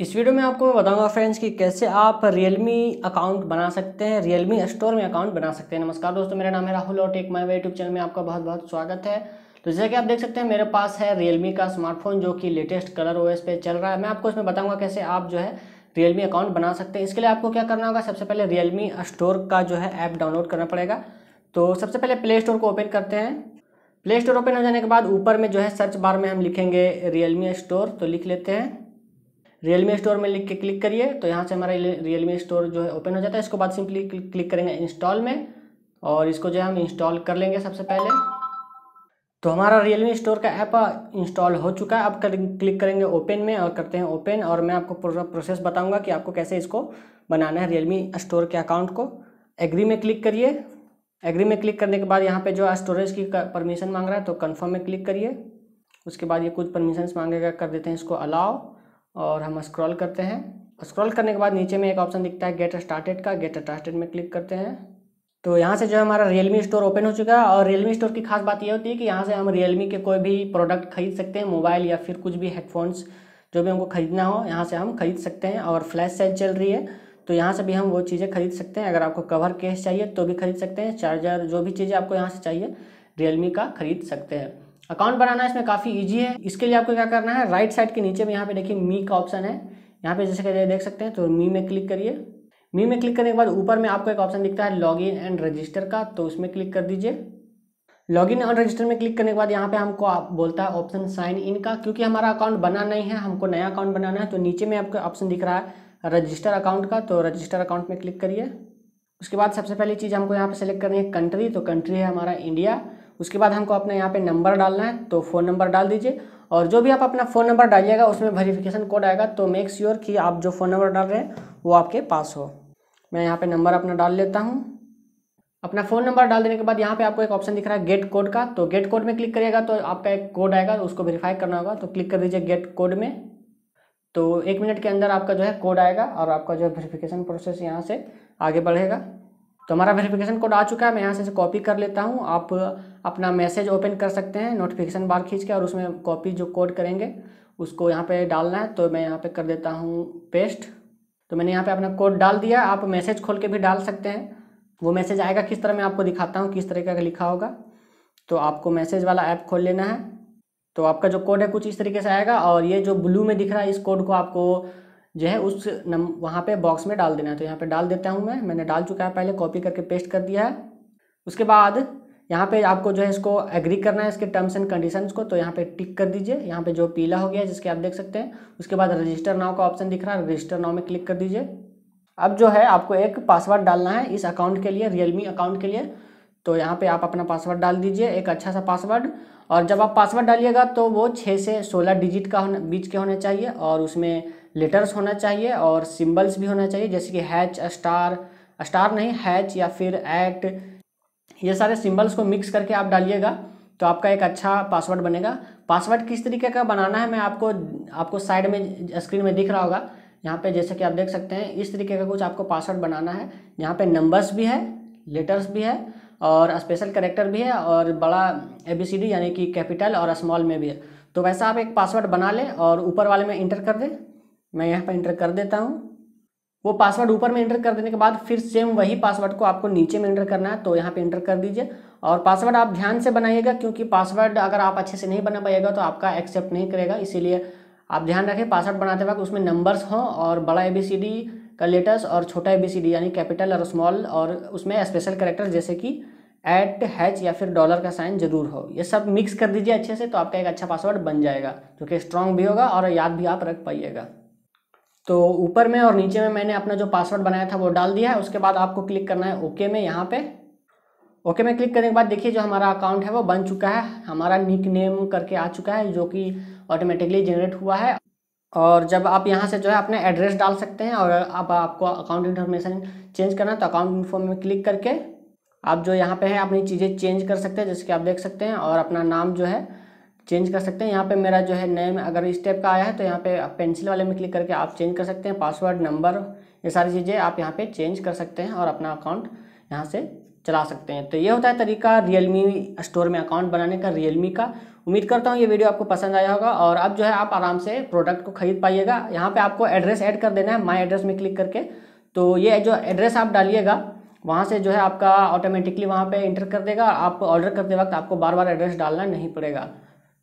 इस वीडियो में आपको मैं बताऊंगा फ्रेंड्स कि कैसे आप रियलमी अकाउंट बना सकते हैं रियलमी स्टोर में अकाउंट बना सकते हैं नमस्कार दोस्तों मेरा नाम है राहुल और टेक माई यूट्यूब चैनल में आपका बहुत बहुत स्वागत है तो जैसे कि आप देख सकते हैं मेरे पास है रियलमी का स्मार्टफोन जो कि लेटेस्ट कलर ओ पे चल रहा है मैं आपको इसमें बताऊँगा कैसे आप जो है रियलमी अकाउंट बना सकते हैं इसके लिए आपको क्या करना होगा सबसे पहले रियलमी स्टोर का जो है ऐप डाउनलोड करना पड़ेगा तो सबसे पहले प्ले स्टोर को ओपन करते हैं प्ले स्टोर ओपन हो जाने के बाद ऊपर में जो है सर्च बार में हम लिखेंगे रियलमी स्टोर तो लिख लेते हैं रियलमी स्टोर में लिख के क्लिक करिए तो यहाँ से हमारा रियलमी स्टोर जो है ओपन हो जाता है इसको बाद सिंपली क्लिक करेंगे इंस्टॉल में और इसको जो है हम इंस्टॉल कर लेंगे सबसे पहले तो हमारा रियलमी स्टोर का ऐप इंस्टॉल हो चुका है अब कर, क्लिक करेंगे ओपन में और करते हैं ओपन और मैं आपको पूरा प्रोसेस बताऊँगा कि आपको कैसे इसको बनाना है रियलमी स्टोर के अकाउंट को एग्री में क्लिक करिए एग्री में क्लिक करने के बाद यहाँ पर जो है स्टोरेज की परमिशन मांग रहा है तो कन्फर्म में क्लिक करिए उसके बाद ये कुछ परमिशन मांगेगा कर देते हैं इसको अलाव और हम स्क्रॉल करते हैं स्क्रॉल करने के बाद नीचे में एक ऑप्शन दिखता है गेट स्टार्टेड का गेट स्टार्टेड में क्लिक करते हैं तो यहाँ से जो हमारा रियलमी स्टोर ओपन हो चुका है और रियलमी स्टोर की खास बात यह होती है कि यहाँ से हम रियलमी के कोई भी प्रोडक्ट खरीद सकते हैं मोबाइल या फिर कुछ भी हेडफोन्स जो भी हमको खरीदना हो यहाँ से हम खरीद सकते हैं और फ्लैश सेल चल रही है तो यहाँ से भी हम वो चीज़ें खरीद सकते हैं अगर आपको कवर केस चाहिए तो भी खरीद सकते हैं चार्जर जो भी चीज़ें आपको यहाँ से चाहिए रियलमी का खरीद सकते हैं अकाउंट बनाना इसमें काफ़ी ईजी है इसके लिए आपको क्या करना है राइट साइड के नीचे में यहाँ पे देखिए मी का ऑप्शन है यहाँ पे जैसे कि देख सकते हैं तो मी में क्लिक करिए मी में क्लिक करने के बाद ऊपर में आपको एक ऑप्शन दिखता है लॉग एंड रजिस्टर का तो उसमें क्लिक कर दीजिए लॉग इन रजिस्टर में क्लिक करने के बाद यहाँ पे हमको आप बोलता है ऑप्शन साइन इन का क्योंकि हमारा अकाउंट बना नहीं है हमको नया अकाउंट बनाना है तो नीचे में आपको ऑप्शन दिख रहा है रजिस्टर अकाउंट का तो रजिस्टर अकाउंट में क्लिक करिए उसके बाद सबसे पहली चीज़ हमको यहाँ पे सेलेक्ट करनी है कंट्री तो कंट्री है हमारा इंडिया उसके बाद हमको अपने यहाँ पे नंबर डालना है तो फ़ोन नंबर डाल दीजिए और जो भी आप अपना फ़ोन नंबर डालिएगा उसमें वेरिफिकेशन कोड आएगा तो मेक श्योर sure कि आप जो फ़ोन नंबर डाल रहे हैं वो आपके पास हो मैं यहाँ पे नंबर अपना डाल लेता हूँ अपना फ़ोन नंबर डाल देने के बाद यहाँ पे आपको एक ऑप्शन दिख रहा है गेट कोड का तो गेट कोड में क्लिक करिएगा तो आपका एक कोड आएगा तो उसको वेरीफाई करना होगा तो क्लिक कर दीजिए गेट कोड में तो एक मिनट के अंदर आपका जो है कोड आएगा और आपका जो है वेरीफिकेशन प्रोसेस यहाँ से आगे बढ़ेगा तो हमारा वेरिफिकेशन कोड आ चुका है मैं यहाँ से कॉपी कर लेता हूँ आप अपना मैसेज ओपन कर सकते हैं नोटिफिकेशन बार खींच के और उसमें कॉपी जो कोड करेंगे उसको यहाँ पे डालना है तो मैं यहाँ पे कर देता हूँ पेस्ट तो मैंने यहाँ पे अपना कोड डाल दिया आप मैसेज खोल के भी डाल सकते हैं वो मैसेज आएगा किस तरह मैं आपको दिखाता हूँ किस तरह का लिखा होगा तो आपको मैसेज वाला ऐप खोल लेना है तो आपका जो कोड है कुछ इस तरीके से आएगा और ये जो ब्लू में दिख रहा है इस कोड को आपको जो है उस नम वहाँ पर बॉक्स में डाल देना है तो यहाँ पर डाल देता हूँ मैं मैंने डाल चुका है पहले कॉपी करके पेस्ट कर दिया है उसके बाद यहाँ पे आपको जो है इसको एग्री करना है इसके टर्म्स एंड कंडीशंस को तो यहाँ पे टिक कर दीजिए यहाँ पे जो पीला हो गया है जिसके आप देख सकते हैं उसके बाद रजिस्टर नाव का ऑप्शन दिख रहा है रजिस्टर नाव में क्लिक कर दीजिए अब जो है आपको एक पासवर्ड डालना है इस अकाउंट के लिए रियलमी अकाउंट के लिए तो यहाँ पर आप अपना पासवर्ड डाल दीजिए एक अच्छा सा पासवर्ड और जब आप पासवर्ड डालिएगा तो वो छः से सोलह डिजिट का बीच के होने चाहिए और उसमें लेटर्स होना चाहिए और सिम्बल्स भी होना चाहिए जैसे कि हैच स्टार स्टार नहीं हैच या फिर एक्ट ये सारे सिम्बल्स को मिक्स करके आप डालिएगा तो आपका एक अच्छा पासवर्ड बनेगा पासवर्ड किस तरीके का बनाना है मैं आपको आपको साइड में स्क्रीन में दिख रहा होगा यहाँ पे जैसे कि आप देख सकते हैं इस तरीके का कुछ आपको पासवर्ड बनाना है यहाँ पे नंबर्स भी है लेटर्स भी है और स्पेशल करेक्टर भी है और बड़ा ए बी सी डी यानी कि कैपिटल और स्मॉल में भी है तो वैसा आप एक पासवर्ड बना लें और ऊपर वाले में इंटर कर दें मैं यहाँ पर इंटर कर देता हूँ वो पासवर्ड ऊपर में इंटर कर देने के बाद फिर सेम वही पासवर्ड को आपको नीचे में इंटर करना है तो यहाँ पे इंटर कर दीजिए और पासवर्ड आप ध्यान से बनाइएगा क्योंकि पासवर्ड अगर आप अच्छे से नहीं बना पाइएगा तो आपका एक्सेप्ट नहीं करेगा इसीलिए आप ध्यान रखें पासवर्ड बनाते वक्त उसमें नंबर्स हों और बड़ा ए बी सी डी का लेटर्स और छोटा ए बी सी डी यानी कैपिटल और स्मॉल और उसमें स्पेशल करेक्टर जैसे कि एट हैच या फिर डॉलर का साइन जरूर हो ये सब मिक्स कर दीजिए अच्छे से तो आपका एक अच्छा पासवर्ड बन जाएगा क्योंकि स्ट्रॉन्ग भी होगा और याद भी आप रख पाइएगा तो ऊपर में और नीचे में मैंने अपना जो पासवर्ड बनाया था वो डाल दिया है उसके बाद आपको क्लिक करना है ओके में यहाँ पे ओके में क्लिक करने के बाद देखिए जो हमारा अकाउंट है वो बन चुका है हमारा निक नेम करके आ चुका है जो कि ऑटोमेटिकली जनरेट हुआ है और जब आप यहाँ से जो है अपना एड्रेस डाल सकते हैं और अब आपको अकाउंट इन्फॉर्मेशन चेंज करना है तो अकाउंट इन्फॉर्म में क्लिक करके आप जो यहाँ पर है अपनी चीज़ें चेंज कर सकते हैं जैसे कि आप देख सकते हैं और अपना नाम जो है चेंज कर सकते हैं यहाँ पे मेरा जो है नए में अगर इस टाइप का आया है तो यहाँ पे पेंसिल वाले में क्लिक करके आप चेंज कर सकते हैं पासवर्ड नंबर ये सारी चीज़ें आप यहाँ पे चेंज कर सकते हैं और अपना अकाउंट यहाँ से चला सकते हैं तो ये होता है तरीका रियलमी स्टोर में अकाउंट बनाने का रियलमी का उम्मीद करता हूँ ये वीडियो आपको पसंद आया होगा और अब जो है आप आराम से प्रोडक्ट को खरीद पाइएगा यहाँ पर आपको एड्रेस ऐड कर देना है माई एड्रेस में क्लिक करके तो ये जो एड्रेस आप डालिएगा वहाँ से जो है आपका ऑटोमेटिकली वहाँ पर इंटर कर देगा आप ऑर्डर करते वक्त आपको बार बार एड्रेस डालना नहीं पड़ेगा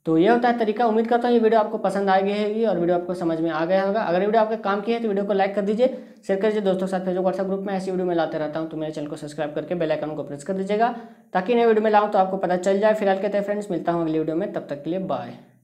तो ये होता है तरीका उम्मीद करता हूँ ये वीडियो आपको पसंद आ गई है और वीडियो आपको समझ में आ गया होगा अगर वीडियो आपके काम की है तो वीडियो को लाइक कर दीजिए शेयर कर दीजिए दोस्तों के साथ फेसबुक व्हाट्सएप ग्रुप में ऐसी वीडियो में लाते रहता हूँ तो मेरे चैनल को सब्सक्राइब करके बेल आइकन को प्रेस कर दीजिएगा ताकि नए वीडियो में लाऊँ तो आपको पता चल जाए फिलहाल कहते हैं फ्रेंड्स मिलता हूँ अगली वीडियो में तब तक के लिए बाय